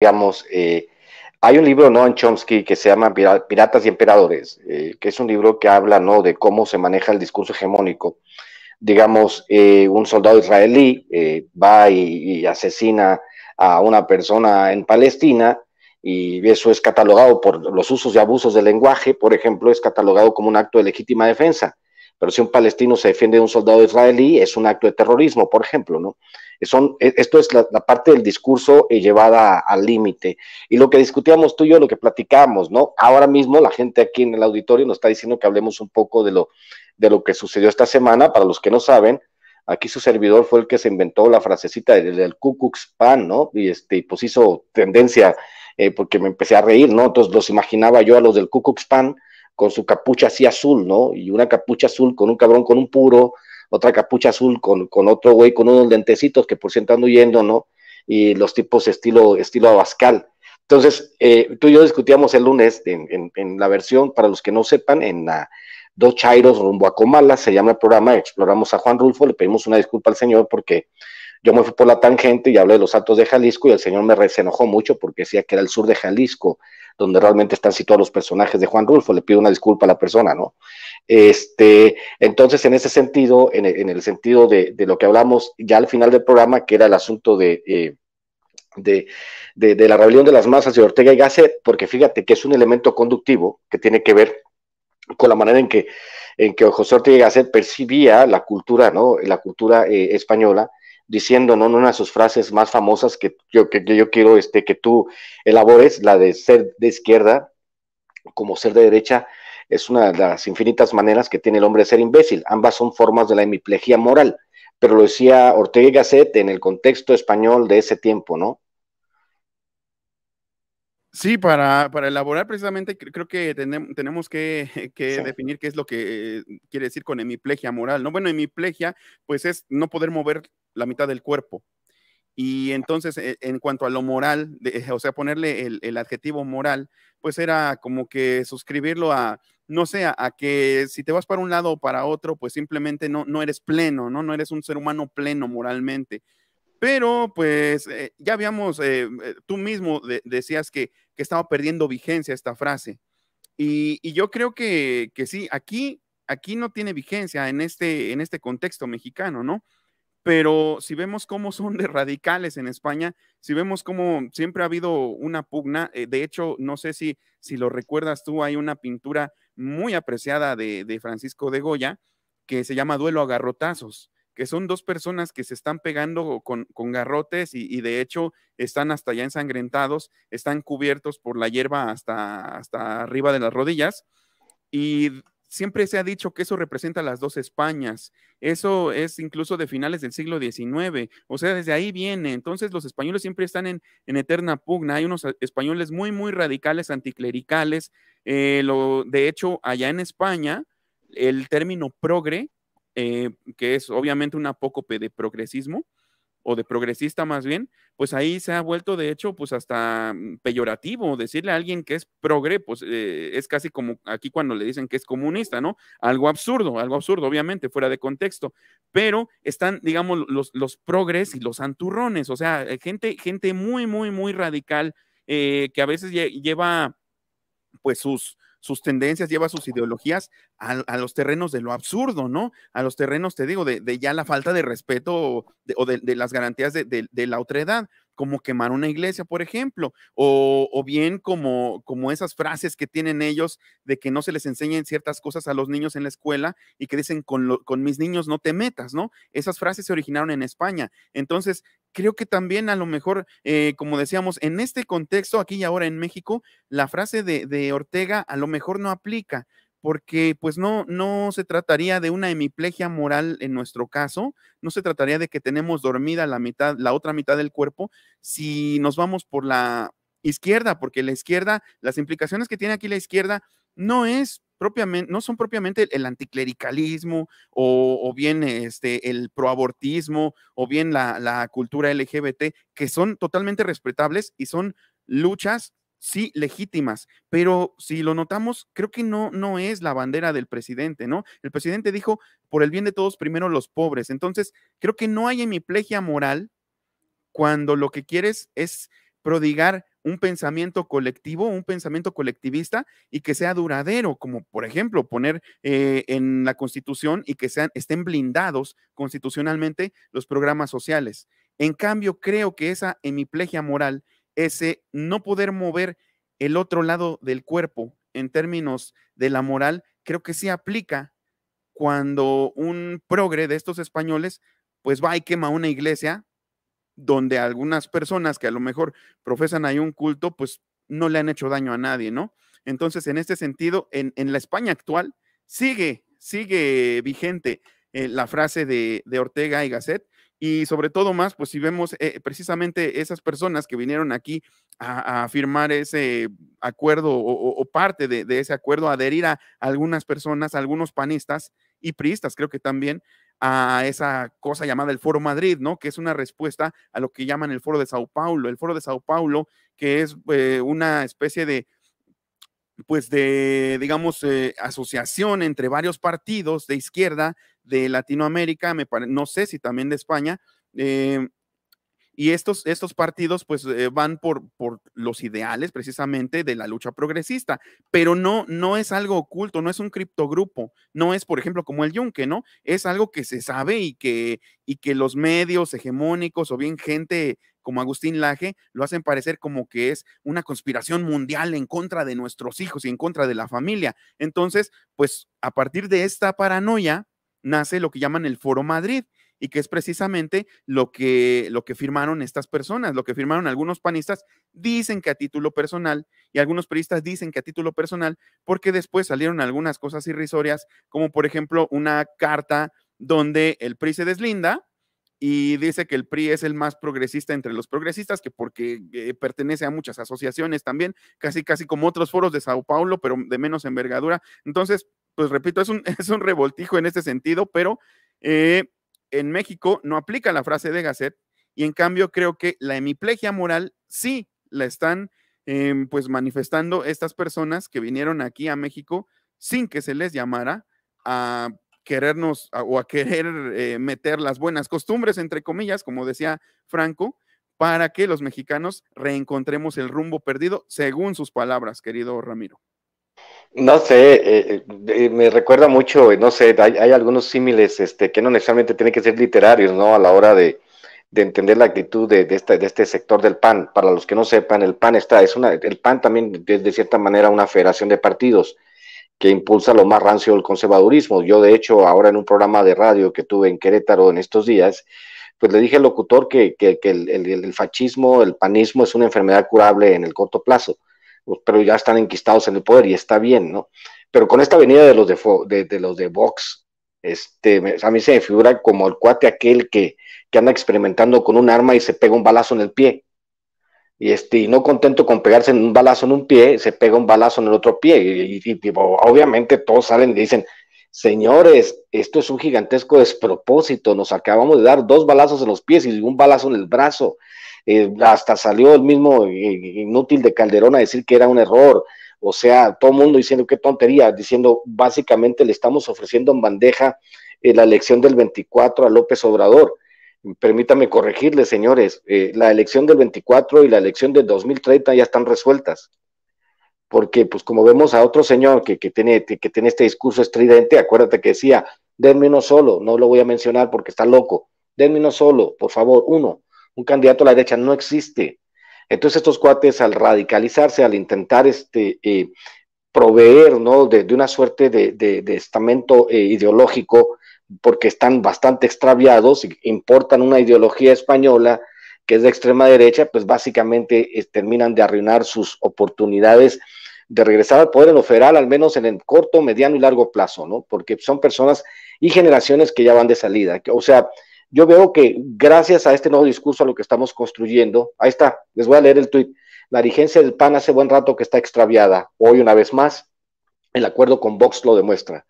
digamos, eh, hay un libro ¿no? en Chomsky que se llama Piratas y Emperadores, eh, que es un libro que habla ¿no? de cómo se maneja el discurso hegemónico. Digamos, eh, un soldado israelí va y asesina a una persona en Palestina y eso es catalogado por los usos y abusos del lenguaje, por ejemplo, es catalogado como un acto de legítima defensa. Pero si un palestino se defiende de un soldado israelí, es un acto de terrorismo, por ejemplo, ¿no? E, esto es la, parte del discurso eh, llevada al límite. Y lo que discutíamos tú y yo, lo que platicamos, ¿no? Ahora mismo la gente aquí en el auditorio nos está diciendo que hablemos un poco de lo, de lo que sucedió esta semana. Para los que no saben, aquí su servidor fue el que se inventó la frasecita del, del Pan, ¿no? Y este, pues hizo tendencia eh, porque me empecé a reír, ¿no? Entonces los imaginaba yo a los del Ku Pan con su capucha así azul, ¿no? Y una capucha azul con un cabrón con un puro, otra capucha azul con, otro güey con unos lentecitos que por cierto ando huyendo, ¿no? Y los tipos estilo, estilo Abascal. Entonces, eh, tú y yo discutíamos el lunes en, la versión, para los que no sepan, en la Dos Chairos rumbo a Comala, se llama el programa, exploramos a Juan Rulfo, le pedimos una disculpa al señor porque yo me fui por la tangente y hablé de los Altos de Jalisco y el señor me se enojó mucho porque decía que era el sur de Jalisco, donde realmente están situados los personajes de Juan Rulfo. Le pido una disculpa a la persona, ¿no? Este, entonces, en ese sentido, en el, en el sentido de, lo que hablamos ya al final del programa, que era el asunto eh, de... de, la rebelión de las masas de Ortega y Gasset, porque fíjate que es un elemento conductivo que tiene que ver con la manera en que, en que José Ortega y Gasset percibía la cultura, ¿no? la cultura eh, española diciendo ¿no? en una de sus frases más famosas que yo, yo quiero este, que tú elabores, la de ser de izquierda como ser de derecha, es una de las infinitas maneras que tiene el hombre de ser imbécil. Ambas son formas de la hemiplegia moral, pero lo decía Ortega y Gasset en el contexto español de ese tiempo, ¿no? Sí, para, elaborar precisamente, creo que tenemos que, definir qué es lo que eh, quiere decir con hemiplegia moral, ¿no? Bueno, hemiplegia, pues es no poder mover la mitad del cuerpo. Y entonces, e, en cuanto a lo moral, o sea, ponerle el, adjetivo moral, pues era como que suscribirlo a, no sé, a, que si te vas para un lado o para otro, pues simplemente no, no eres pleno, ¿no? No eres un ser humano pleno moralmente. Pero pues eh, ya habíamos, eh, eh, tú mismo decías que, estaba perdiendo vigencia esta frase. Y, y yo creo que, que, sí, aquí, aquí no tiene vigencia en este, en este contexto mexicano, ¿no? pero si vemos cómo son de radicales en España, si vemos cómo siempre ha habido una pugna, eh, de hecho, no sé si, si lo recuerdas tú, hay una pintura muy apreciada de, Francisco de Goya que se llama Duelo a Garrotazos, que son dos personas que se están pegando con, garrotes y, de hecho están hasta ya ensangrentados, están cubiertos por la hierba hasta, hasta arriba de las rodillas. Y siempre se ha dicho que eso representa las dos Españas. Eso es incluso de finales del siglo XIX. O sea, desde ahí viene. Entonces los españoles siempre están en, eterna pugna. Hay unos eh, españoles muy, muy radicales, anticlericales. Eh, lo, de hecho, allá en España, el término progre, eh, que es obviamente un apócope de progresismo, o de progresista más bien, pues ahí se ha vuelto de hecho pues hasta mm, peyorativo decirle a alguien que es progre, pues eh, es casi como aquí cuando le dicen que es comunista, ¿no? Algo absurdo, algo absurdo, obviamente, fuera de contexto, pero están, digamos, los, los progres y los anturrones, o sea, eh, gente, gente muy, muy, muy radical eh, que a veces lleva pues sus, sus tendencias, lleva sus ideologías a, los terrenos de lo absurdo, ¿no? A los terrenos, te digo, de, ya la falta de respeto o de, las garantías de, la edad como quemar una iglesia, por ejemplo, o, bien como, como esas frases que tienen ellos de que no se les enseñen ciertas cosas a los niños en la escuela y que dicen, con, con mis niños no te metas, ¿no? Esas frases se originaron en España. Entonces, creo que también a lo mejor, eh, como decíamos, en este contexto, aquí y ahora en México, la frase de, de Ortega a lo mejor no aplica porque pues no, no se trataría de una hemiplegia moral en nuestro caso, no se trataría de que tenemos dormida la mitad, la otra mitad del cuerpo, si nos vamos por la izquierda, porque la izquierda, las implicaciones que tiene aquí la izquierda no es propiamente, no son propiamente el anticlericalismo o, bien este, el proabortismo o bien la cultura LGBT, que son totalmente respetables y son luchas sí legítimas, pero si lo notamos, creo que no, no es la bandera del presidente, ¿no? El presidente dijo, por el bien de todos, primero los pobres. Entonces, creo que no hay hemiplegia moral cuando lo que quieres es prodigar un pensamiento colectivo, un pensamiento colectivista y que sea duradero, como por ejemplo poner eh, en la constitución y que sean, estén blindados constitucionalmente los programas sociales. En cambio, creo que esa hemiplegia moral ese no poder mover el otro lado del cuerpo en términos de la moral, creo que sí aplica cuando un progre de estos españoles pues va y quema una iglesia donde algunas personas que a lo mejor profesan ahí un culto, pues no le han hecho daño a nadie, ¿no? Entonces, en este sentido, en, la España actual sigue, sigue vigente eh, la frase de, de Ortega y Gasset, y sobre todo más, pues si vemos eh, precisamente esas personas que vinieron aquí a, firmar ese acuerdo o, parte de, ese acuerdo, adherir a algunas personas, algunos panistas y priistas, creo que también, a esa cosa llamada el Foro Madrid, ¿no? Que es una respuesta a lo que llaman el Foro de Sao Paulo. El Foro de Sao Paulo, que es eh, una especie de pues de, digamos, eh, asociación entre varios partidos de izquierda de Latinoamérica, no sé si también de España, eh, y estos, estos partidos pues eh, van por, por los ideales precisamente de la lucha progresista, pero no, no es algo oculto, no es un criptogrupo, no es por ejemplo como el Yunque, ¿no? Es algo que se sabe y que, y que los medios hegemónicos o bien gente como Agustín Laje, lo hacen parecer como que es una conspiración mundial en contra de nuestros hijos y en contra de la familia. Entonces, pues a partir de esta paranoia nace lo que llaman el Foro Madrid y que es precisamente lo que, lo que firmaron estas personas, lo que firmaron algunos panistas, dicen que a título personal, y algunos periodistas dicen que a título personal, porque después salieron algunas cosas irrisorias, como por ejemplo una carta donde el PRI se deslinda y dice que el PRI es el más progresista entre los progresistas, que porque eh, pertenece a muchas asociaciones también, casi casi como otros foros de Sao Paulo, pero de menos envergadura. Entonces, pues repito, es un, revoltijo en este sentido, pero eh, en México no aplica la frase de Gasset y en cambio creo que la hemiplegia moral sí la están em, pues manifestando estas personas que vinieron aquí a México sin que se les llamara a querernos o a querer eh, meter las buenas costumbres, entre comillas, como decía Franco, para que los mexicanos reencontremos el rumbo perdido, según sus palabras, querido Ramiro. No sé, eh, eh, me recuerda mucho, no sé, hay, algunos símiles este, que no necesariamente tienen que ser literarios, ¿no? A la hora de, entender la actitud de, de, este, sector del PAN. Para los que no sepan, el PAN está, es una, el PAN también es de cierta manera una federación de partidos que impulsa lo más rancio del conservadurismo. Yo, de hecho, ahora en un programa de radio que tuve en Querétaro en estos días, pues le dije al locutor que, el, fascismo, el panismo es una enfermedad curable en el corto plazo, pero ya están enquistados en el poder y está bien, ¿no? Pero con esta venida de los de, de, los de Vox, este, a mí se me figura como el cuate aquel que, que anda experimentando con un arma y se pega un balazo en el pie y este, no contento con pegarse en un balazo en un pie, se pega un balazo en el otro pie. Y, obviamente todos salen y dicen, señores, esto es un gigantesco despropósito, nos acabamos de dar dos balazos en los pies y un balazo en el brazo. Eh, hasta salió el mismo eh, inútil de Calderón a decir que era un error. O sea, todo el mundo diciendo qué tontería, diciendo básicamente le estamos ofreciendo en bandeja eh, la elección del 24 a López Obrador permítame corregirle, señores, eh, la elección del 24 y la elección del 2030 ya están resueltas. Porque, pues, como vemos a otro señor que, tiene, que, tiene este discurso estridente, acuérdate que decía, denme uno solo, no lo voy a mencionar porque está loco, denme uno solo, por favor, uno, un candidato a la derecha no existe. Entonces estos cuates al radicalizarse, al intentar este, eh, proveer ¿no? de, una suerte de, estamento eh, ideológico porque están bastante extraviados, importan una ideología española que es de extrema derecha, pues básicamente eh, terminan de arruinar sus oportunidades de regresar al poder en lo federal, al menos en el corto, mediano y largo plazo, ¿no? Porque son personas y generaciones que ya van de salida. O sea, yo veo que gracias a este nuevo discurso, a lo que estamos construyendo, ahí está, les voy a leer el tuit, la dirigencia del PAN hace buen rato que está extraviada, hoy una vez más, el acuerdo con Vox lo demuestra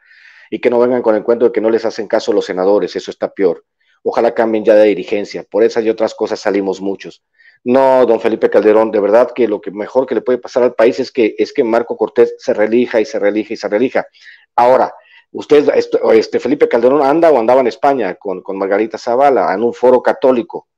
y que no vengan con el cuento de que no les hacen caso los senadores, eso está peor. Ojalá cambien ya de dirigencia, por esas y otras cosas salimos muchos. No, don Felipe Calderón, de verdad que lo que mejor que le puede pasar al país es que, es que Marco Cortés se relija y se relija y se relija. Ahora, usted, este, Felipe Calderón anda o andaba en España con, con Margarita Zavala en un foro católico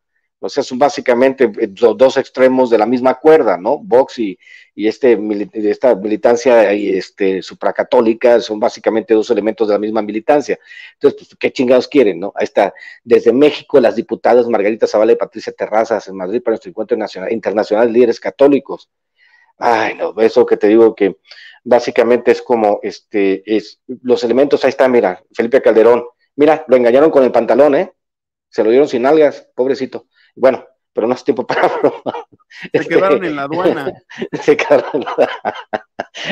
o sea, son básicamente eh, dos extremos de la misma cuerda, ¿no? Vox y, y este, esta militancia este, supracatólica son básicamente dos elementos de la misma militancia. Entonces, pues, ¿qué chingados quieren, no? Ahí está, desde México, las diputadas Margarita Zavala y Patricia Terrazas en Madrid para nuestro encuentro nacional, internacional de líderes católicos. Ay, no, eso que te digo que básicamente es como, este, es, los elementos, ahí está, mira, Felipe Calderón, mira, lo engañaron con el pantalón, ¿eh? Se lo dieron sin algas, pobrecito. Bueno, pero no es tiempo para broma. Este, se quedaron en la aduana.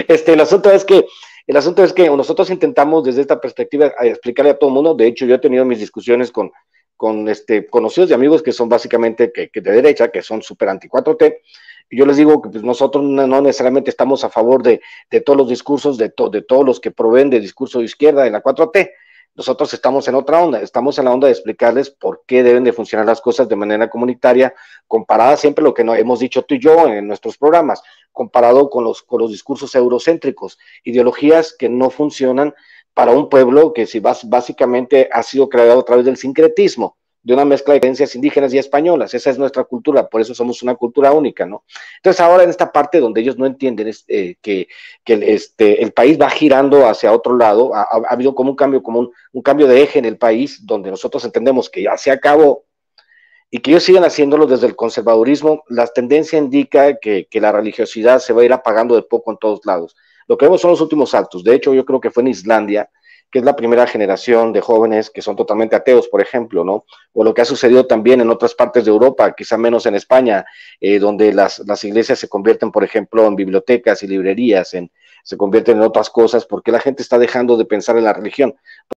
Este, el asunto es que el asunto es que nosotros intentamos desde esta perspectiva eh, explicarle a todo el mundo. De hecho, yo he tenido mis discusiones con, este, conocidos y amigos que son básicamente que, de derecha, que son súper anti 4T. y Yo les digo que pues, nosotros no, necesariamente estamos a favor de, todos los discursos, de, de todos los que proveen de discurso de izquierda de la 4T nosotros estamos en otra onda, estamos en la onda de explicarles por qué deben de funcionar las cosas de manera comunitaria, comparada siempre lo que hemos dicho tú y yo en nuestros programas, comparado con los, con los discursos eurocéntricos, ideologías que no funcionan para un pueblo que si básicamente ha sido creado a través del sincretismo de una mezcla de creencias indígenas y españolas. Esa es nuestra cultura, por eso somos una cultura única, ¿no? Entonces ahora en esta parte donde ellos no entienden eh, que, el, este, el país va girando hacia otro lado, ha, habido como un cambio, como un, cambio de eje en el país, donde nosotros entendemos que ya se acabó y que ellos siguen haciéndolo desde el conservadurismo, la tendencia indica que, que la religiosidad se va a ir apagando de poco en todos lados. Lo que vemos son los últimos saltos. De hecho, yo creo que fue en Islandia, que es la primera generación de jóvenes que son totalmente ateos, por ejemplo, ¿no? O lo que ha sucedido también en otras partes de Europa, quizá menos en España, eh, donde las, las iglesias se convierten, por ejemplo, en bibliotecas y librerías, en, se convierten en otras cosas, porque la gente está dejando de pensar en la religión.